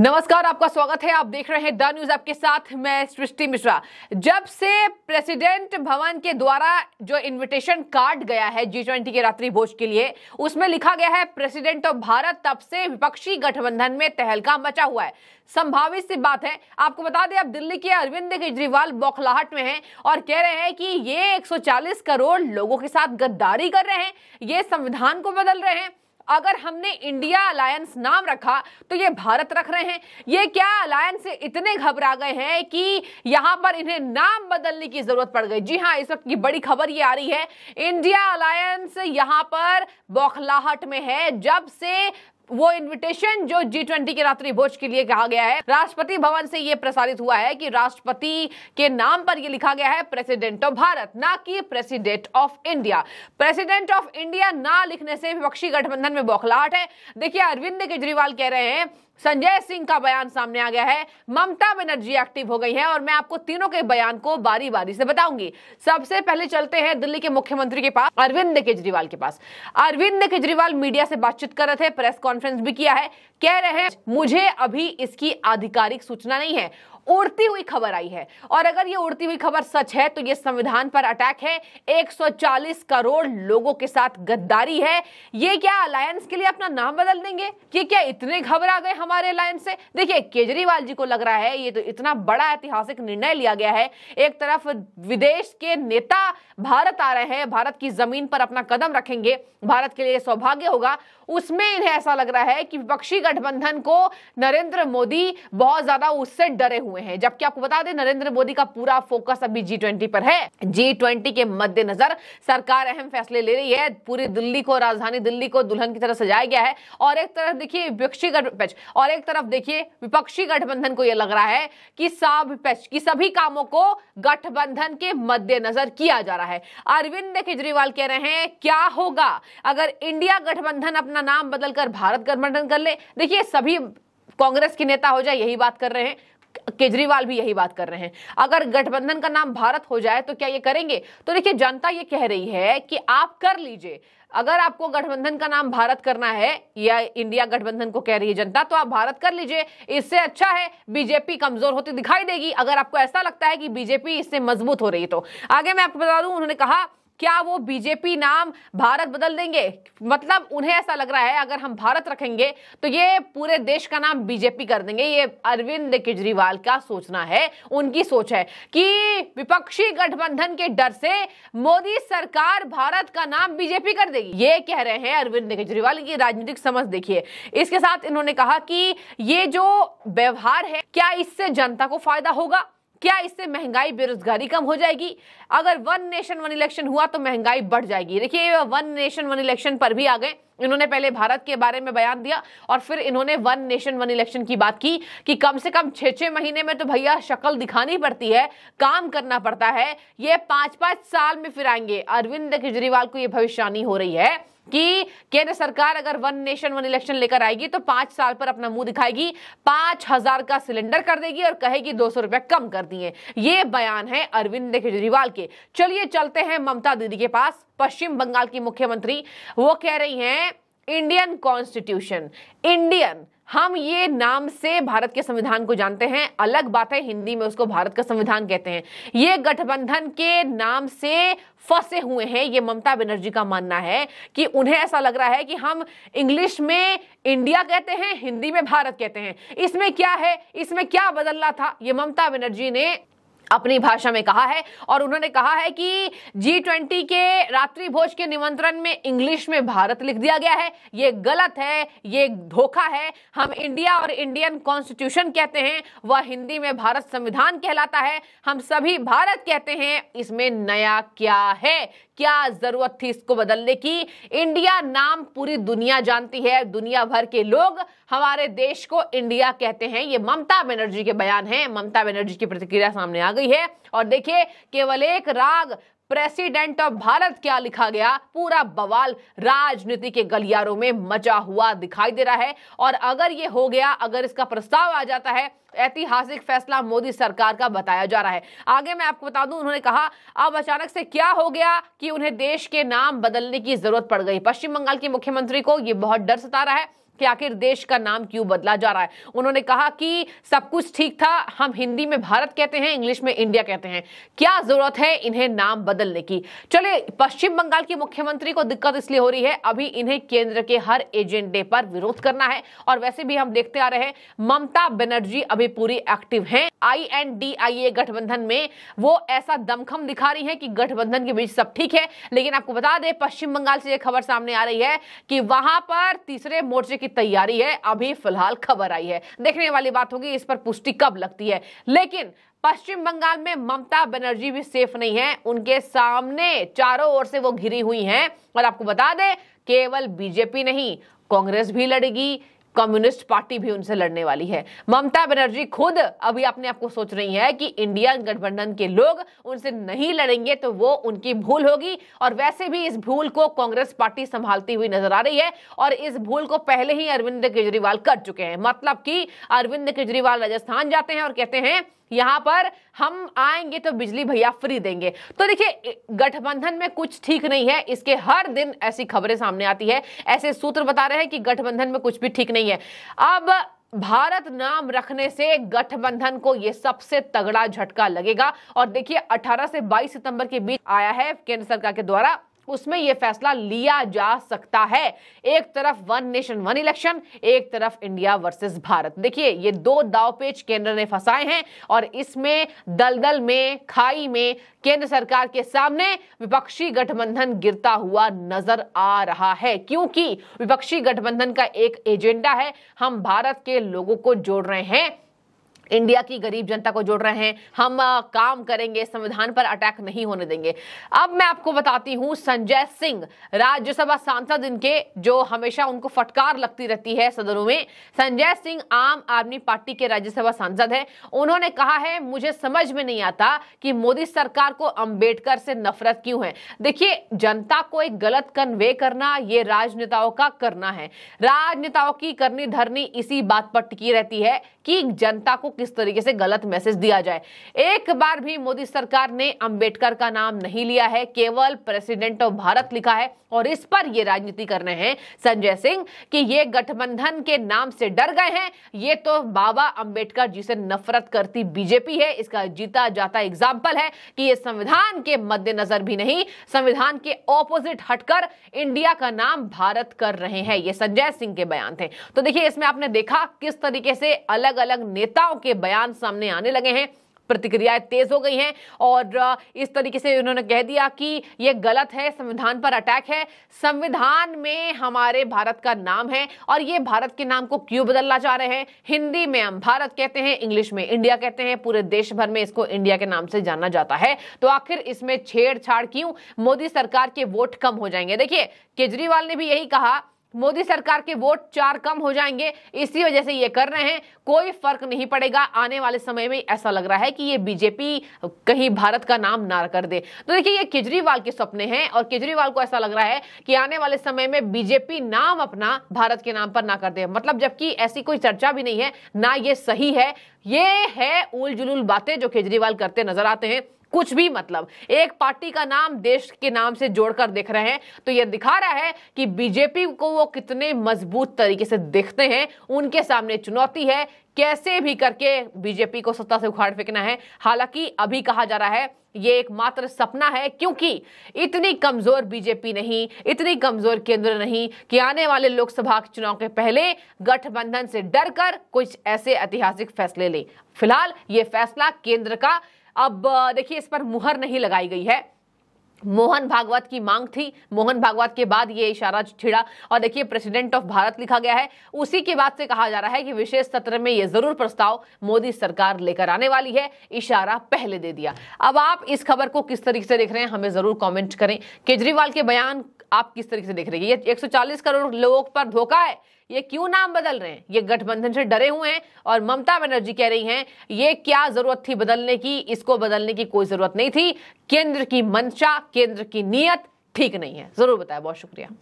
नमस्कार आपका स्वागत है आप देख रहे हैं द न्यूज आपके साथ मैं सृष्टि मिश्रा जब से प्रेसिडेंट भवन के द्वारा जो इनविटेशन कार्ड गया है जी ट्वेंटी के रात्रि भोज के लिए उसमें लिखा गया है प्रेसिडेंट ऑफ भारत तब से विपक्षी गठबंधन में तहलका मचा हुआ है संभावित सी बात है आपको बता दें आप दिल्ली के अरविंद केजरीवाल बौखलाहट में हैं और कह रहे हैं कि ये 140 करोड़ लोगों के साथ गद्दारी कर रहे हैं ये संविधान को बदल रहे हैं अगर हमने इंडिया अलायंस नाम रखा तो ये भारत रख रहे हैं ये क्या अलायंस से इतने घबरा गए हैं कि यहां पर इन्हें नाम बदलने की जरूरत पड़ गई जी हाँ इस वक्त की बड़ी खबर ये आ रही है इंडिया अलायंस यहां पर बौखलाहट में है जब से वो इन्विटेशन जो जी ट्वेंटी के रात्रि भोज के लिए कहा गया है राष्ट्रपति भवन से ये प्रसारित हुआ है कि राष्ट्रपति के नाम पर ये लिखा गया है प्रेसिडेंट ऑफ भारत ना कि president of India president of India ना लिखने से विपक्षी गठबंधन में बौखलाहट है देखिए अरविंद केजरीवाल कह रहे हैं संजय सिंह का बयान सामने आ गया है ममता बनर्जी एक्टिव हो गई है और मैं आपको तीनों के बयान को बारी बारी से बताऊंगी सबसे पहले चलते हैं दिल्ली के मुख्यमंत्री के पास अरविंद केजरीवाल के पास अरविंद केजरीवाल मीडिया से बातचीत कर रहे थे प्रेस कॉन्फ्रेंस भी किया है कह रहे हैं मुझे अभी इसकी आधिकारिक सूचना नहीं है उड़ती हुई खबर आई है और अगर ये उड़ती हुई खबर सच है तो ये संविधान पर अटैक है 140 करोड़ लोगों के साथ गद्दारी है ये क्या अलायंस के लिए अपना नाम बदल देंगे ये क्या इतने घबरा गए हमारे अलायंस से देखिए केजरीवाल जी को लग रहा है ये तो इतना बड़ा ऐतिहासिक निर्णय लिया गया है एक तरफ विदेश के नेता भारत आ रहे हैं भारत की जमीन पर अपना कदम रखेंगे भारत के लिए सौभाग्य होगा उसमें इन्हें ऐसा लग रहा है कि विपक्षी गठबंधन को नरेंद्र मोदी बहुत ज्यादा उससे डरे हुए हुए हैं जबकि आपको बता दें नरेंद्र मोदी का पूरा फोकस अभी जी ट्वेंटी पर है जी ट्वेंटी के मद्देनजर सरकार अहम फैसले ले रही है पूरी दिल्ली को राजधानी दिल्ली को दुल्हन की तरह सजाया गया है और एक तरफ देखिए विपक्षी गठपैच और एक तरफ देखिए विपक्षी गठबंधन को यह लग रहा है कि साब की सभी कामों को गठबंधन के मद्देनजर किया जा रहा है अरविंद केजरीवाल कह रहे हैं क्या होगा अगर इंडिया गठबंधन अपना नाम बदलकर भारत गठबंधन कर ले देखिए सभी कांग्रेस के नेता हो जाए यही बात कर रहे हैं केजरीवाल भी यही बात कर रहे हैं अगर गठबंधन का नाम भारत हो जाए तो क्या ये करेंगे तो देखिए जनता ये कह रही है कि आप कर लीजिए अगर आपको गठबंधन का नाम भारत करना है या इंडिया गठबंधन को कह रही है जनता तो आप भारत कर लीजिए इससे अच्छा है बीजेपी कमजोर होती दिखाई देगी अगर आपको ऐसा लगता है कि बीजेपी इससे मजबूत हो रही है तो आगे मैं आपको बता दूं उन्होंने कहा क्या वो बीजेपी नाम भारत बदल देंगे मतलब उन्हें ऐसा लग रहा है अगर हम भारत रखेंगे तो ये पूरे देश का नाम बीजेपी कर देंगे ये अरविंद केजरीवाल का सोचना है उनकी सोच है कि विपक्षी गठबंधन के डर से मोदी सरकार भारत का नाम बीजेपी कर देगी ये कह रहे हैं अरविंद केजरीवाल की राजनीतिक समझ देखिए इसके साथ इन्होंने कहा कि ये जो व्यवहार है क्या इससे जनता को फायदा होगा क्या इससे महंगाई बेरोजगारी कम हो जाएगी अगर वन नेशन वन इलेक्शन हुआ तो महंगाई बढ़ जाएगी देखिए वन नेशन वन इलेक्शन पर भी आ गए इन्होंने पहले भारत के बारे में बयान दिया और फिर इन्होंने वन नेशन वन इलेक्शन की बात की कि कम से कम छह छह महीने में तो भैया शक्ल दिखानी पड़ती है काम करना पड़ता है ये पांच पांच साल में फिर आएंगे अरविंद केजरीवाल को ये भविष्यवाणी हो रही है कि केंद्र सरकार अगर वन नेशन वन इलेक्शन लेकर आएगी तो पांच साल पर अपना मुंह दिखाएगी पांच हजार का सिलेंडर कर देगी और कहेगी दो सौ रुपए कम कर दिए ये बयान है अरविंद केजरीवाल के चलिए चलते हैं ममता दीदी के पास पश्चिम बंगाल की मुख्यमंत्री वो कह रही हैं इंडियन कॉन्स्टिट्यूशन इंडियन हम ये नाम से भारत के संविधान को जानते हैं अलग बात है हिंदी में उसको भारत का संविधान कहते हैं ये गठबंधन के नाम से फंसे हुए हैं ये ममता बनर्जी का मानना है कि उन्हें ऐसा लग रहा है कि हम इंग्लिश में इंडिया कहते हैं हिंदी में भारत कहते हैं इसमें क्या है इसमें क्या बदलना था ये ममता बनर्जी ने अपनी भाषा में कहा है और उन्होंने कहा है कि जी ट्वेंटी के रात्रि भोज के निमंत्रण में इंग्लिश में भारत लिख दिया गया है ये गलत है ये धोखा है हम इंडिया और इंडियन कॉन्स्टिट्यूशन कहते हैं वह हिंदी में भारत संविधान कहलाता है हम सभी भारत कहते हैं इसमें नया क्या है क्या जरूरत थी इसको बदलने की इंडिया नाम पूरी दुनिया जानती है दुनिया भर के लोग हमारे देश को इंडिया कहते हैं ये ममता बनर्जी के बयान है ममता बनर्जी की प्रतिक्रिया सामने आ गई गई है और देखिए केवल एक राग प्रेसिडेंट ऑफ भारत क्या लिखा गया पूरा बवाल राजनीति के गलियारों में मचा हुआ दिखाई दे रहा है और अगर ये हो गया अगर इसका प्रस्ताव आ जाता है ऐतिहासिक फैसला मोदी सरकार का बताया जा रहा है आगे मैं आपको बता दूं उन्होंने कहा अब अचानक से क्या हो गया कि उन्हें देश के नाम बदलने की जरूरत पड़ गई पश्चिम बंगाल के मुख्यमंत्री को यह बहुत डर सता रहा है कि आखिर देश का नाम क्यों बदला जा रहा है उन्होंने कहा कि सब कुछ ठीक था हम हिंदी में भारत कहते हैं इंग्लिश में इंडिया कहते हैं क्या जरूरत है इन्हें नाम बदलने की चले पश्चिम बंगाल की मुख्यमंत्री को दिक्कत इसलिए हो रही है अभी इन्हें केंद्र के हर एजेंडे पर विरोध करना है और वैसे भी हम देखते आ रहे हैं ममता बनर्जी अभी पूरी एक्टिव है आई एन डी आई ए गठबंधन में वो ऐसा दमखम दिखा रही है कि गठबंधन के बीच सब ठीक है लेकिन आपको बता दें पश्चिम बंगाल से यह खबर सामने आ रही है कि वहां पर तीसरे मोर्चे की तैयारी है अभी फिलहाल खबर आई है देखने वाली बात होगी इस पर पुष्टि कब लगती है लेकिन पश्चिम बंगाल में ममता बनर्जी भी सेफ नहीं है उनके सामने चारों ओर से वो घिरी हुई हैं और आपको बता दें केवल बीजेपी नहीं कांग्रेस भी लड़ेगी कम्युनिस्ट पार्टी भी उनसे लड़ने वाली है ममता बनर्जी खुद अभी अपने आप को सोच रही है कि इंडिया गठबंधन के लोग उनसे नहीं लड़ेंगे तो वो उनकी भूल होगी और वैसे भी इस भूल को कांग्रेस पार्टी संभालती हुई नजर आ रही है और इस भूल को पहले ही अरविंद केजरीवाल कर चुके हैं मतलब कि अरविंद केजरीवाल राजस्थान जाते हैं और कहते हैं यहां पर हम आएंगे तो बिजली भैया फ्री देंगे तो देखिए गठबंधन में कुछ ठीक नहीं है इसके हर दिन ऐसी खबरें सामने आती है ऐसे सूत्र बता रहे हैं कि गठबंधन में कुछ भी ठीक नहीं है अब भारत नाम रखने से गठबंधन को यह सबसे तगड़ा झटका लगेगा और देखिए 18 से 22 सितंबर के बीच आया है केंद्र सरकार के द्वारा उसमें यह फैसला लिया जा सकता है एक तरफ वन नेशन वन इलेक्शन एक तरफ इंडिया वर्सेस भारत देखिए ये दो दावपेच केंद्र ने फंसाए हैं और इसमें दलदल में खाई में केंद्र सरकार के सामने विपक्षी गठबंधन गिरता हुआ नजर आ रहा है क्योंकि विपक्षी गठबंधन का एक एजेंडा है हम भारत के लोगों को जोड़ रहे हैं इंडिया की गरीब जनता को जोड़ रहे हैं हम आ, काम करेंगे संविधान पर अटैक नहीं होने देंगे अब मैं आपको बताती हूं संजय सिंह राज्यसभा सांसद इनके जो हमेशा उनको फटकार लगती रहती है सदनों में संजय सिंह आम आदमी पार्टी के राज्यसभा सांसद हैं उन्होंने कहा है मुझे समझ में नहीं आता कि मोदी सरकार को अंबेडकर से नफरत क्यों है देखिए जनता को एक गलत कन्वे करना ये राजनेताओं का करना है राजनेताओं की करनी धरनी इसी बात पर टिकी रहती है कि जनता को किस तरीके से गलत मैसेज दिया जाए एक बार भी मोदी सरकार ने अंबेडकर का नाम नहीं लिया है केवल प्रेसिडेंट ऑफ भारत लिखा है और इस पर ये राजनीति कर रहे हैं संजय सिंह कि ये गठबंधन के नाम से डर गए हैं ये तो बाबा अंबेडकर जी से नफरत करती बीजेपी है इसका जीता जाता एग्जाम्पल है कि ये संविधान के मद्देनजर भी नहीं संविधान के ऑपोजिट हटकर इंडिया का नाम भारत कर रहे हैं ये संजय सिंह के बयान थे तो देखिए इसमें आपने देखा किस तरीके से अलग अलग नेताओं के बयान सामने आने लगे हैं प्रतिक्रियाएं तेज हो गई हैं और इस तरीके से उन्होंने कह दिया कि यह गलत है संविधान पर अटैक है संविधान में हमारे भारत का नाम है और ये भारत के नाम को क्यों बदलना चाह रहे हैं हिंदी में हम भारत कहते हैं इंग्लिश में इंडिया कहते हैं पूरे देश भर में इसको इंडिया के नाम से जाना जाता है तो आखिर इसमें छेड़छाड़ क्यों मोदी सरकार के वोट कम हो जाएंगे देखिए केजरीवाल ने भी यही कहा मोदी सरकार के वोट चार कम हो जाएंगे इसी वजह से ये कर रहे हैं कोई फर्क नहीं पड़ेगा आने वाले समय में ऐसा लग रहा है कि ये बीजेपी कहीं भारत का नाम ना कर दे तो देखिए ये केजरीवाल के सपने हैं और केजरीवाल को ऐसा लग रहा है कि आने वाले समय में बीजेपी नाम अपना भारत के नाम पर ना कर दे मतलब जबकि ऐसी कोई चर्चा भी नहीं है ना ये सही है ये है उल बातें जो केजरीवाल करते नजर आते हैं कुछ भी मतलब एक पार्टी का नाम देश के नाम से जोड़कर देख रहे हैं तो यह दिखा रहा है कि बीजेपी को वो कितने मजबूत तरीके से देखते हैं उनके सामने चुनौती है कैसे भी करके बीजेपी को सत्ता से उखाड़ फेंकना है हालांकि अभी कहा जा रहा है ये एक मात्र सपना है क्योंकि इतनी कमजोर बीजेपी नहीं इतनी कमजोर केंद्र नहीं कि आने वाले लोकसभा चुनाव के पहले गठबंधन से डरकर कुछ ऐसे ऐतिहासिक फैसले ले फिलहाल ये फैसला केंद्र का अब देखिए इस पर मुहर नहीं लगाई गई है मोहन भागवत की मांग थी मोहन भागवत के बाद ये इशारा छिड़ा और देखिए प्रेसिडेंट ऑफ भारत लिखा गया है उसी के बाद से कहा जा रहा है कि विशेष सत्र में ये जरूर प्रस्ताव मोदी सरकार लेकर आने वाली है इशारा पहले दे दिया अब आप इस खबर को किस तरीके से देख रहे हैं हमें जरूर कमेंट करें केजरीवाल के बयान आप किस तरीके से देख रहे हैं ये 140 करोड़ लोगों पर धोखा है ये क्यों नाम बदल रहे हैं ये गठबंधन से डरे हुए हैं और ममता बनर्जी कह रही हैं ये क्या जरूरत थी बदलने की इसको बदलने की कोई जरूरत नहीं थी केंद्र की मंशा केंद्र की नीयत ठीक नहीं है जरूर बताया बहुत शुक्रिया